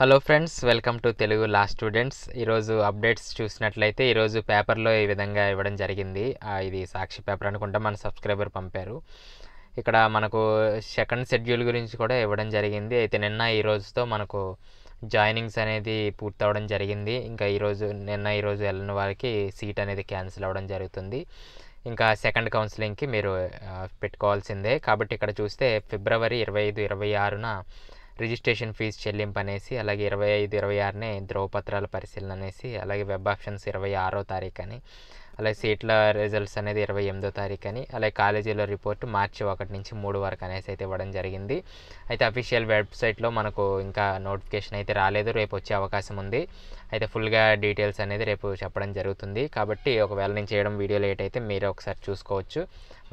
hello friends welcome to Telugu law students ఈరోజు updates చూసినట్లయితే ఈరోజు పేపర్లో ఈ విధంగా ఇవ్వడం జరిగింది ఇది సాక్షి పేపర్ అనుకుంటా మన సబ్స్క్రైబర్ పంపారు ఇక్కడ మనకు సెకండ్ షెడ్యూల్ గురించి కూడా ఇవ్వడం జరిగింది అయితే నిన్న ఈ రోజుతో మనకు జాయినింగ్స్ అనేది పూర్తవడం జరిగింది ఇంకా ఈరోజు నిన్న ఈరోజు వెళ్ళిన వారికి సీట్ అనేది క్యాన్సిల్ అవ్వడం జరుగుతుంది ఇంకా సెకండ్ కౌన్సిలింగ్కి మీరు పెట్టుకోవాల్సిందే కాబట్టి ఇక్కడ చూస్తే ఫిబ్రవరి ఇరవై ఐదు ఇరవై ఆరున రిజిస్ట్రేషన్ ఫీజు చెల్లింపు అనేసి అలాగే ఇరవై ఐదు ఇరవై ఆరునే ధ్రువపత్రాల పరిశీలన అనేసి అలాగే వెబ్ ఆప్షన్స్ ఇరవై ఆరో తారీఖు అని అలాగే సీట్ల రిజల్ట్స్ అనేది ఇరవై ఎనిమిదో తారీఖు అని అలాగే కాలేజీలో రిపోర్ట్ మార్చి ఒకటి నుంచి మూడు వరకు అనేసి అయితే ఇవ్వడం జరిగింది అయితే అఫీషియల్ వెబ్సైట్లో మనకు ఇంకా నోటిఫికేషన్ అయితే రాలేదు రేపు వచ్చే అవకాశం ఉంది అయితే ఫుల్గా డీటెయిల్స్ అనేది రేపు చెప్పడం జరుగుతుంది కాబట్టి ఒకవేళ నేను చేయడం వీడియో లేట్ అయితే మీరు ఒకసారి చూసుకోవచ్చు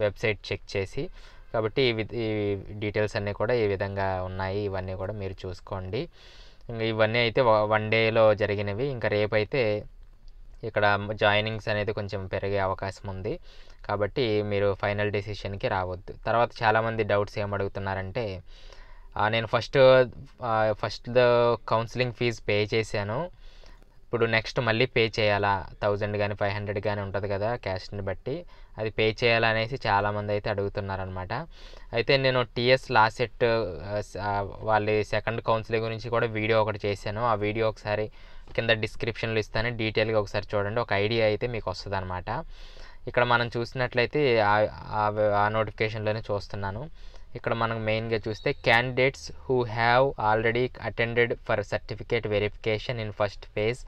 వెబ్సైట్ చెక్ చేసి కాబట్టి ఈ డీటెయిల్స్ అన్నీ కూడా ఈ విధంగా ఉన్నాయి ఇవన్నీ కూడా మీరు చూసుకోండి ఇంకా ఇవన్నీ అయితే వన్ డేలో జరిగినవి ఇంకా రేపైతే ఇక్కడ జాయినింగ్స్ అనేది కొంచెం పెరిగే అవకాశం ఉంది కాబట్టి మీరు ఫైనల్ డెసిషన్కి రావద్దు తర్వాత చాలామంది డౌట్స్ ఏమడుగుతున్నారంటే నేను first first counselling fee pay చేశాను ఇప్పుడు నెక్స్ట్ మళ్ళీ పే చేయాలా థౌజండ్ కానీ ఫైవ్ హండ్రెడ్ కానీ ఉంటుంది కదా క్యాష్ని బట్టి అది పే చేయాలనేసి చాలామంది అయితే అడుగుతున్నారనమాట అయితే నేను టీఎస్ లాసెట్ వాళ్ళ సెకండ్ కౌన్సిలింగ్ గురించి కూడా వీడియో ఒకటి చేశాను ఆ వీడియో ఒకసారి కింద డిస్క్రిప్షన్లో ఇస్తాను డీటెయిల్గా ఒకసారి చూడండి ఒక ఐడియా అయితే మీకు వస్తుంది అనమాట ఇక్కడ మనం చూసినట్లయితే ఆ నోటిఫికేషన్లోనే చూస్తున్నాను ఇక్కడ మనం మెయిన్గా చూస్తే candidates who have already attended for certificate verification in first phase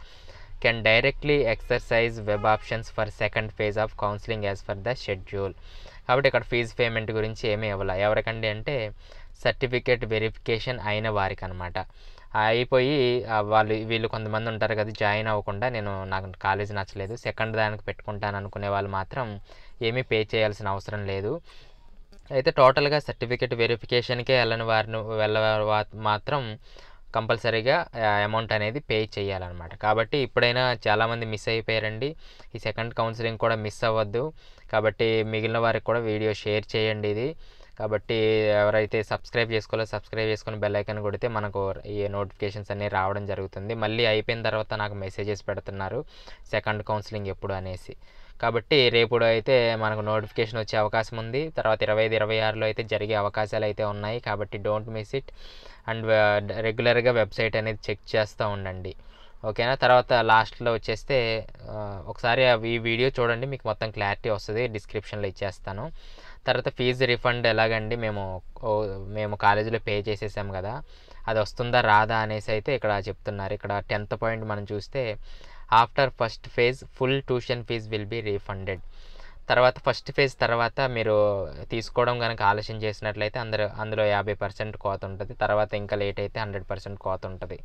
can directly exercise web options for second phase of counselling as per the schedule కాబట్టి ఇక్కడ ఫీజు పేమెంట్ గురించి ఏమీ ఇవ్వాలి ఎవరికండి అంటే సర్టిఫికేట్ వెరిఫికేషన్ అయిన వారికి అనమాట అయిపోయి వాళ్ళు వీళ్ళు కొంతమంది ఉంటారు కదా జాయిన్ అవ్వకుండా నేను నాకు కాలేజ్ నచ్చలేదు సెకండ్ దానికి పెట్టుకుంటాను అనుకునే వాళ్ళు మాత్రం ఏమీ పే చేయాల్సిన అవసరం లేదు అయితే టోటల్గా సర్టిఫికేట్ వెరిఫికేషన్కే వెళ్ళని వారిని వెళ్ళ మాత్రం కంపల్సరీగా అమౌంట్ అనేది పే చేయాలన్నమాట కాబట్టి ఇప్పుడైనా చాలామంది మిస్ అయిపోయారండి ఈ సెకండ్ కౌన్సిలింగ్ కూడా మిస్ అవ్వద్దు కాబట్టి మిగిలిన వారికి కూడా వీడియో షేర్ చేయండి ఇది కాబట్టి ఎవరైతే సబ్స్క్రైబ్ చేసుకోలో సబ్స్క్రైబ్ చేసుకొని బెల్ ఐకాన్ కొడితే మనకు ఈ నోటిఫికేషన్స్ అన్నీ రావడం జరుగుతుంది మళ్ళీ అయిపోయిన తర్వాత నాకు మెసేజెస్ పెడుతున్నారు సెకండ్ కౌన్సిలింగ్ ఎప్పుడు అనేసి కాబట్టి రేపుడు అయితే మనకు నోటిఫికేషన్ వచ్చే అవకాశం ఉంది తర్వాత ఇరవై ఐదు ఇరవై ఆరులో అయితే జరిగే అవకాశాలు అయితే ఉన్నాయి కాబట్టి డోంట్ మిస్ ఇట్ అండ్ రెగ్యులర్గా వెబ్సైట్ అనేది చెక్ చేస్తూ ఉండండి ఓకేనా తర్వాత లాస్ట్లో వచ్చేస్తే uh, ఒకసారి ఈ వీడియో చూడండి మీకు మొత్తం క్లారిటీ వస్తుంది డిస్క్రిప్షన్లో ఇచ్చేస్తాను తర్వాత ఫీజు రిఫండ్ ఎలాగండి మేము మేము కాలేజీలో పే చేసేసాం కదా అది వస్తుందా రాదా అనేసి అయితే ఇక్కడ చెప్తున్నారు ఇక్కడ టెన్త్ పాయింట్ మనం చూస్తే after first phase full tuition fee will be refunded తర్వాత ఫస్ట్ ఫేజ్ తర్వాత మీరు తీసుకోవడం కనుక ఆలస్యం చేసినట్లయితే అందరూ అందులో యాభై పర్సెంట్ కోత ఉంటుంది తర్వాత ఇంకా లేట్ అయితే హండ్రెడ్ పర్సెంట్ కోత ఉంటుంది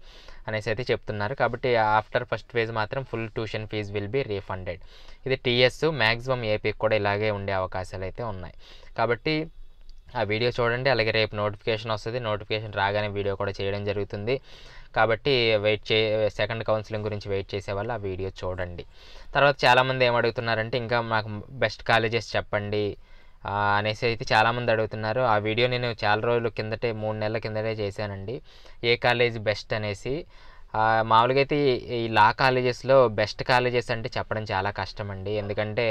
అనేసి అయితే చెప్తున్నారు కాబట్టి ఆఫ్టర్ ఫస్ట్ ఫేజ్ మాత్రం full tuition fee will be refunded ఇది టీఎస్ మ్యాక్సిమం ఏపీకి కూడా ఇలాగే ఉండే అవకాశాలు అయితే ఉన్నాయి కాబట్టి ఆ వీడియో చూడండి అలాగే రేపు నోటిఫికేషన్ వస్తుంది నోటిఫికేషన్ రాగానే వీడియో కూడా చేయడం జరుగుతుంది కాబట్టి వెయిట్ చే సెకండ్ కౌన్సిలింగ్ గురించి వెయిట్ చేసే వాళ్ళు ఆ వీడియో చూడండి తర్వాత చాలామంది ఏం అడుగుతున్నారంటే ఇంకా మాకు బెస్ట్ కాలేజెస్ చెప్పండి అనేసి అయితే చాలామంది అడుగుతున్నారు ఆ వీడియో నేను చాలా రోజుల కిందటే మూడు నెలల కిందటే చేశానండి ఏ కాలేజ్ బెస్ట్ అనేసి మామూలుగా అయితే ఈ లా కాలేజెస్లో బెస్ట్ కాలేజెస్ అంటే చెప్పడం చాలా కష్టం అండి ఎందుకంటే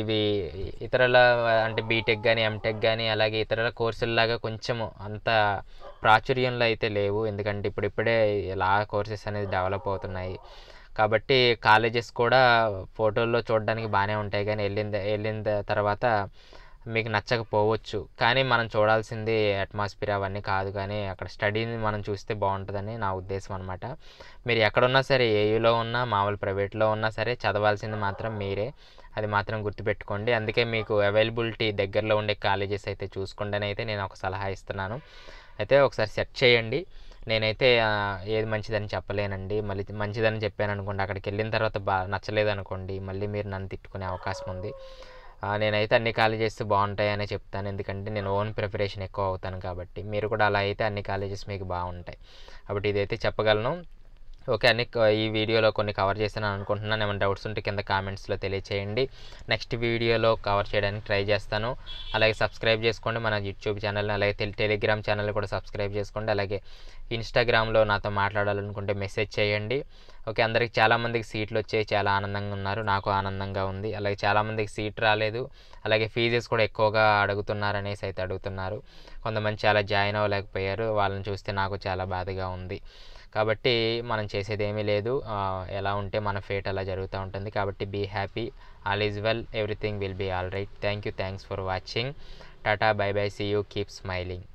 ఇవి ఇతరుల అంటే బీటెక్ కానీ ఎంటెక్ కానీ అలాగే ఇతరుల కోర్సుల్లాగా కొంచెం అంత ప్రాచుర్యంలో అయితే లేవు ఎందుకంటే ఇప్పుడు ఇప్పుడే లా కోర్సెస్ అనేది డెవలప్ అవుతున్నాయి కాబట్టి కాలేజెస్ కూడా ఫోటోల్లో చూడడానికి బాగానే ఉంటాయి కానీ వెళ్ళిన వెళ్ళిన తర్వాత మీకు నచ్చకపోవచ్చు కానీ మనం చూడాల్సింది అట్మాస్ఫియర్ అవన్నీ కాదు కానీ అక్కడ స్టడీని మనం చూస్తే బాగుంటుందని నా ఉద్దేశం అనమాట మీరు ఎక్కడున్నా సరే ఏయూలో ఉన్నా మామూలు ప్రైవేట్లో ఉన్నా సరే చదవాల్సింది మాత్రం మీరే అది మాత్రం గుర్తుపెట్టుకోండి అందుకే మీకు అవైలబిలిటీ దగ్గరలో ఉండే కాలేజెస్ అయితే చూసుకోండి అని అయితే నేను ఒక సలహా ఇస్తున్నాను అయితే ఒకసారి సెట్ చేయండి నేనైతే ఏది మంచిదని చెప్పలేనండి మళ్ళీ మంచిదని చెప్పాను అనుకోండి అక్కడికి వెళ్ళిన తర్వాత బా నచ్చలేదు అనుకోండి మళ్ళీ మీరు నన్ను తిట్టుకునే అవకాశం ఉంది నేనైతే అన్ని కాలేజెస్ బాగుంటాయనే చెప్తాను ఎందుకంటే నేను ఓన్ ప్రిపరేషన్ ఎక్కువ అవుతాను కాబట్టి మీరు కూడా అలా అయితే అన్ని కాలేజెస్ మీకు బాగుంటాయి కాబట్టి ఇదైతే చెప్పగలను ఓకే అన్ని ఈ వీడియోలో కొన్ని కవర్ చేశాను అనుకుంటున్నాను ఏమైనా డౌట్స్ ఉంటే కింద కామెంట్స్లో తెలియచేయండి నెక్స్ట్ వీడియోలో కవర్ చేయడానికి ట్రై చేస్తాను అలాగే సబ్స్క్రైబ్ చేసుకోండి మన యూట్యూబ్ ఛానల్ని అలాగే టెలిగ్రామ్ ఛానల్ కూడా సబ్స్క్రైబ్ చేసుకోండి అలాగే ఇన్స్టాగ్రామ్లో నాతో మాట్లాడాలనుకుంటే మెసేజ్ చేయండి ఓకే అందరికి చాలామందికి సీట్లు వచ్చాయి చాలా ఆనందంగా ఉన్నారు నాకు ఆనందంగా ఉంది అలాగే చాలామందికి సీట్ రాలేదు అలాగే ఫీజెస్ కూడా ఎక్కువగా అడుగుతున్నారు అనేసి అయితే అడుగుతున్నారు కొంతమంది చాలా జాయిన్ అవ్వలేకపోయారు వాళ్ళని చూస్తే నాకు చాలా బాధగా ఉంది కాబట్టి మనం చేసేది ఏమీ లేదు ఎలా ఉంటే మన ఫేట్ అలా జరుగుతూ ఉంటుంది కాబట్టి be happy all is well everything will be all right thank you thanks for watching tata bye bye see you keep smiling